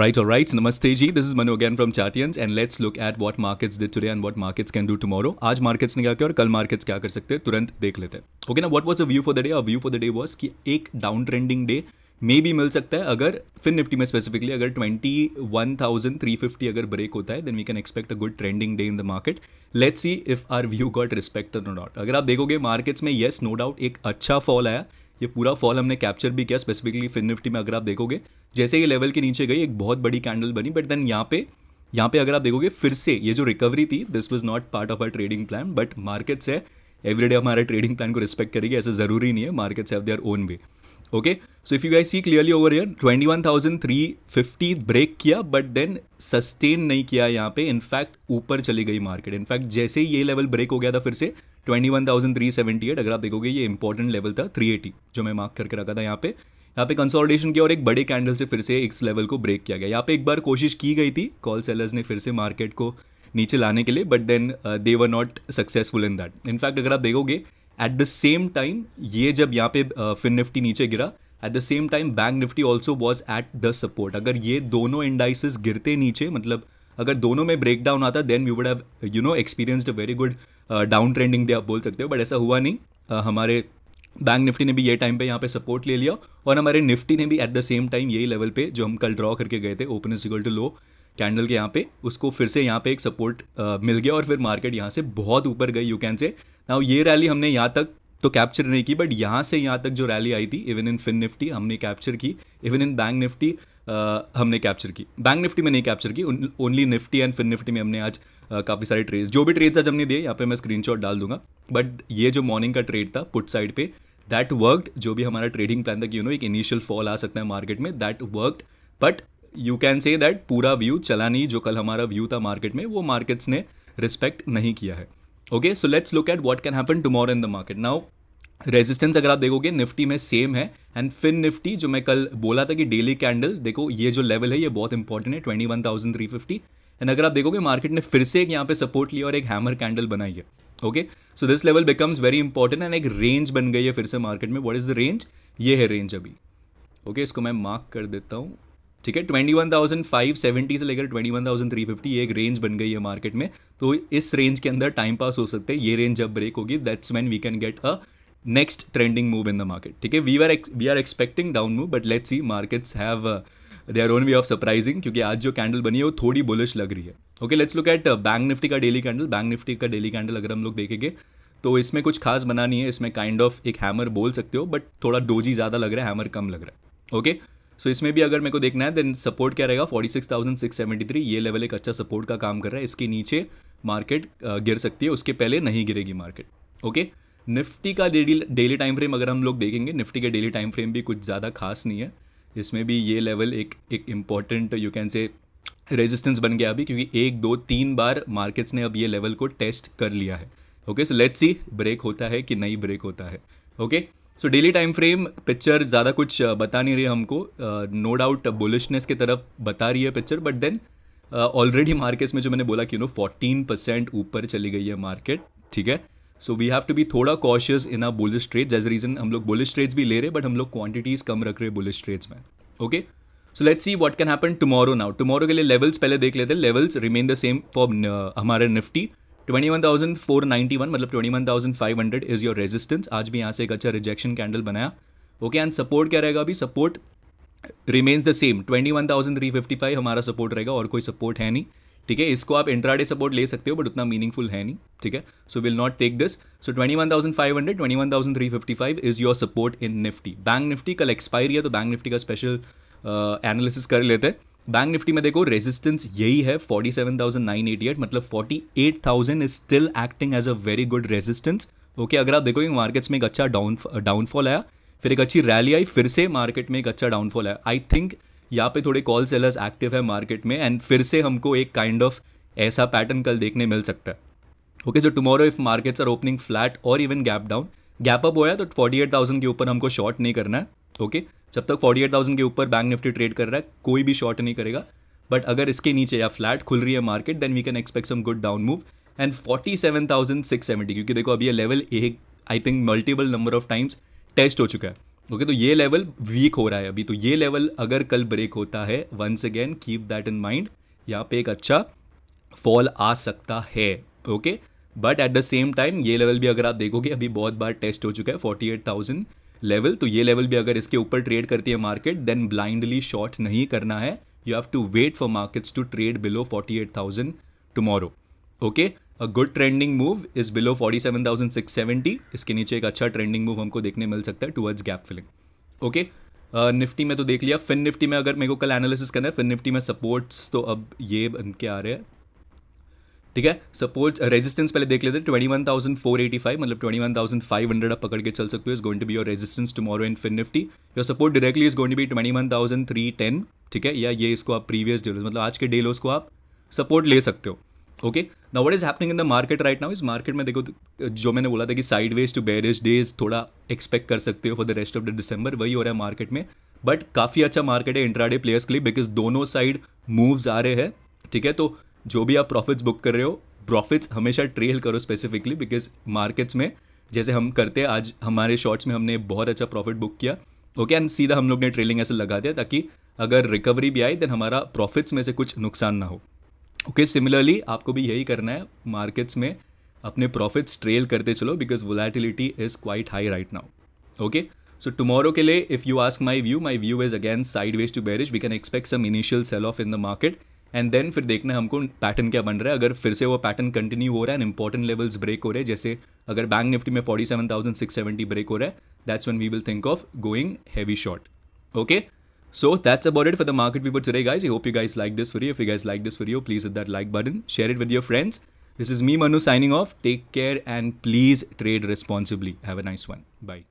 Right, all right. Namaste ji. This is Manu again from Chartians and let's look at what markets did today and what markets can do tomorrow. आज markets ने क्या किया और कल markets क्या कर सकते हैं तुरंत देख लेते हैं ओके ना what was a view for the day a view for the day was कि एक डाउन ट्रेंडिंग डे मे भी मिल सकता है अगर फिन निफ्टी में स्पेसिफिकली अगर 21,350 अगर ब्रेक होता है then we can expect a good trending day in the market let's see if our view got respected not अगर आप देखोगे मार्केट्स में येस नो डाउट एक अच्छा फॉल आया ये पूरा फॉल हमने कैप्चर भी किया स्पेसिफिकली फिन निफ्टी में अगर आप देखोगे जैसे ये लेवल के नीचे गई एक बहुत बड़ी कैंडल बनी बट देन यहाँ पे यहाँ पे अगर आप देखोगे फिर से ये जो रिकवरी थी this was not part of our trading plan but markets है एवरीडे हमारे ट्रेडिंग प्लान को रिस्पेक्ट करेगी ऐसा जरूरी नहीं है markets have their own way okay so if you guys see clearly over here twenty one thousand three fifty break किया but then sustain नहीं किया यहाँ पे इनफैक्ट ऊपर चली गई मार्केट इनफैक्ट जैसे ही ये लेवल ब्रेक हो गया था फिर से twenty one thousand three seventy eight अगर आप देखोगे ये इंपॉर्टेंट लेवल था थ्री एटी जो मैं मार्क करके रखा था यहाँ पे यहाँ पे कंसोलिडेशन किया और एक बड़े कैंडल से फिर से इस लेवल को ब्रेक किया गया यहाँ पे एक बार कोशिश की गई थी कॉल सेलर्स ने फिर से मार्केट को नीचे लाने के लिए but then they were not successful in that in fact अगर आप देखोगे एट द सेम टाइम ये जब यहाँ पे फिन uh, निफ्टी नीचे गिरा at the same time bank Nifty also was at the support अगर ये दोनों इंडाइसिस गिरते नीचे मतलब अगर दोनों में ब्रेक डाउन आता then we would have you know experienced a very good down trending day आप बोल सकते हो बट ऐसा हुआ नहीं uh, हमारे बैंक निफ्टी ने भी ये टाइम पे यहाँ पे सपोर्ट ले लिया और हमारे निफ्टी ने भी एट द सेम टाइम यही लेवल पे जो हम कल ड्रॉ करके गए थे open is equal to low candle के यहाँ पे उसको फिर से यहाँ पे एक सपोर्ट मिल गया और फिर मार्केट यहाँ से बहुत ऊपर गई यू कैन से ना ये रैली हमने यहाँ तक तो कैप्चर नहीं की बट यहाँ से यहाँ तक जो रैली आई थी इवन इन फिन निफ्टी हमने कैप्चर की इवन इन बैंक निफ्टी हमने कैप्चर की बैंक निफ्टी में नहीं कैप्चर की only Nifty and Fin Nifty में हमने आज काफ़ी सारी ट्रेड्स जो भी ट्रेड्स आज हमने दिए यहाँ पे मैं स्क्रीन डाल दूंगा बट ये जो मॉर्निंग का ट्रेड था पुट साइड पे दैट वर्कड जो भी हमारा ट्रेडिंग प्लान था कि यू नो एक इनिशियल फॉल आ सकता है मार्केट में that worked but you can say that पूरा व्यू चला नहीं जो कल हमारा व्यू था मार्केट में वो मार्केट्स ने रिस्पेक्ट नहीं किया है okay so let's look at what can happen tomorrow in the market now resistance अगर आप देखोगे निफ्टी में सेम है एंड फिन निफ्टी जो मैं कल बोला था कि डेली कैंडल देखो ये जो लेवल है ये बहुत इंपॉर्टेंट है twenty one thousand three fifty and अगर आप देखोगे मार्केट ने फिर से एक यहाँ पे सपोर्ट लिया और एक हैमर कैंडल बनाई है okay so this level becomes very important and एक रेंज बन गई है फिर से मार्केट में वॉट इज द रेंज ये है रेंज अभी ओके okay, इसको मैं मार्क कर देता हूँ ठीक है twenty one thousand five seventy से लेकर twenty one thousand three fifty एक रेंज बन गई है मार्केट में तो इस रेंज के अंदर टाइम पास हो सकते हैं ये रेंज जब ब्रेक होगी that's man we can get a next trending move in the market ठीक है we are we are expecting down move but let's see markets have their own way of surprising क्योंकि आज जो candle बनी है वो थोड़ी bullish लग रही है okay let's look at bank Nifty का डेली कैंडल बैंक निफ्टी का डेली कैंडल अगर हम लोग देखेंगे तो इसमें कुछ खास बना नहीं है इसमें काइंड kind ऑफ of एक हैमर बोल सकते हो बट थोड़ा डोजी ज़्यादा लग रहा है हैमर कम लग रहा है ओके okay? सो so, इसमें भी अगर मेरे को देखना है देन सपोर्ट क्या रहेगा 46,673 ये लेवल एक अच्छा सपोर्ट का काम कर रहा है इसके नीचे मार्केट uh, गिर सकती है उसके पहले नहीं गिरेगी मार्केट ओके निफ्टी का डेली डेली टाइम फ्रेम अगर हम लोग देखेंगे निफ्टी के डेली टाइम फ्रेम भी कुछ ज़्यादा खास नहीं है इसमें भी ये लेवल एक एक important you can say resistance बन गया अभी क्योंकि एक दो तीन बार मार्केट्स ने अब ये लेवल को टेस्ट कर लिया है okay so let's see break होता है कि नहीं ब्रेक होता है okay so daily time frame picture ज़्यादा कुछ बता नहीं रही हमको नो डाउट बुलिशनेस की तरफ बता रही है picture but then already markets में जो मैंने बोला कि नो फोर्टीन परसेंट ऊपर चली गई है मार्केट ठीक है so we have to be थोड़ा cautious in our bullish trades as reason हम लोग बुलिस ट्रेड्स भी ले रहे बट हम लोग क्वांटिटीज़ कम रख रहे हैं बुलिस ट्रेड्स में okay so let's see what can happen tomorrow now tomorrow के लिए लेवल्स पहले देख लेते हैं levels remain the same for हमारे Nifty twenty one thousand four one मतलब twenty one thousand five hundred is your resistance आज भी यहाँ से एक अच्छा रिजेक्शन कैंडल बनाया ओके एंड सपोर्ट क्या रहेगा अभी support remains the same twenty one thousand three fifty five हमारा सपोर्ट रहेगा और कोई सपोर्ट है नहीं ठीक है इसको आप इंट्राडे सपोर्ट ले सकते हो बट उतना मीनिंगफुल है नहीं ठीक है so will not take this so twenty one thousand five hundred twenty one thousand three fifty five is your support in Nifty bank Nifty कल एक्सपायरी है तो बैंक निफ्टी का स्पेशल एनालिसिस uh, कर लेते हैं बैंक निफ्टी में देखो resistance यही है forty seven thousand nine eighty eight मतलब forty eight thousand is still acting as a very good resistance okay अगर आप देखो कि मार्केट्स में एक अच्छा डाउन डाउनफॉल uh, आया फिर एक अच्छी रैली आई फिर से मार्केट में एक अच्छा डाउनफॉल आया आई थिंक यहाँ पे थोड़े कॉल सेलर्स एक्टिव है मार्केट में एंड फिर से हमको एक काइंड ऑफ ऐसा पैटर्न कल देखने मिल सकता है okay so tomorrow if markets are opening flat और even gap down gap up होया तो एट थाउजेंड के ऊपर हमको शॉर्ट नहीं करना है ओके okay? जब तक फोर्टी एट थाउजेंड के ऊपर बैंक निफ्टी ट्रेड कर रहा है कोई भी शॉर्ट नहीं करेगा बट अगर इसके नीचे या फ्लैट खुल रही है market then we can expect some good down move and forty seven thousand six seventy क्योंकि देखो अभी ये लेवल एक I think multiple number of times test हो चुका है ओके okay, तो ये लेवल वीक हो रहा है अभी तो ये लेवल अगर कल ब्रेक होता है once again keep that in mind यहाँ पे एक अच्छा फॉल आ सकता है okay but at the same time ये लेवल भी अगर आप देखोगे अभी बहुत बार टेस्ट हो चुका है फोर्टी एट थाउजेंड लेवल तो ये लेवल भी अगर इसके ऊपर ट्रेड करती है मार्केट देन ब्लाइंडली शॉर्ट नहीं करना है you have to wait for markets to trade below forty eight thousand tomorrow okay a good trending move is below forty seven thousand six seventy इसके नीचे एक अच्छा ट्रेंडिंग मूव हमको देखने मिल सकता है towards gap filling okay Nifty में तो देख लिया फिन निफ्टी में अगर मेरे को कल एनालिसिस करना है फिन निफ्टी में सपोर्ट्स तो अब ये बन के आ रहे हैं ठीक है सपोर्ट्स रेजिस्टेंस पहले देख लेते हैं twenty one thousand four eighty five मतलब twenty one thousand five hundred आप पकड़ के चल सकते हो is going to be your resistance tomorrow in Fin Nifty your support directly is going to be twenty one thousand three ten ठीक है या ये इसको आप प्रीवियस डे मतलब आज के डे लोज को आप सपोर्ट ले सकते हो ओके ना what is happening in the market right now इस मार्केट में देखो जो मैंने बोला था कि sideways to bearish days थोड़ा एक्सपेक्ट कर सकते हो for the rest of the December वही हो रहा है मार्केट में बट काफ़ी अच्छा मार्केट है इंट्राडे प्लेयर्स के लिए बिकॉज दोनों साइड मूव्स आ रहे हैं ठीक है तो जो भी आप प्रॉफिट्स बुक कर रहे हो प्रॉफिट्स हमेशा ट्रेल करो स्पेसिफिकली बिकॉज मार्केट्स में जैसे हम करते हैं आज हमारे शॉर्ट्स में हमने बहुत अच्छा प्रॉफिट बुक किया ओके एंड सीधा हम लोग ने ट्रेलिंग ऐसे लगा दिया ताकि अगर रिकवरी भी आई देन हमारा प्रॉफिट्स में से कुछ नुकसान ना हो ओके okay, सिमिलरली आपको भी यही करना है मार्केट्स में अपने प्रॉफिट्स ट्रेल करते चलो because volatility is quite high right now okay so tomorrow के लिए if you ask my view my view is again sideways to bearish we can expect some initial sell off in the market and then फिर देखना है हमको pattern क्या बन रहा है अगर फिर से वो पैटर्न कंटिन्यू हो रहा है एंड इंपॉर्टेंट लेवल्स ब्रेक हो रहे हैं जैसे अगर बैंक निफ्टी में forty seven thousand six seventy break हो रहा है that's one we will think of going heavy short okay So that's about it for the market view for today guys. I hope you guys like this video. If you guys like this video, please hit that like button, share it with your friends. This is me Manu signing off. Take care and please trade responsibly. Have a nice one. Bye.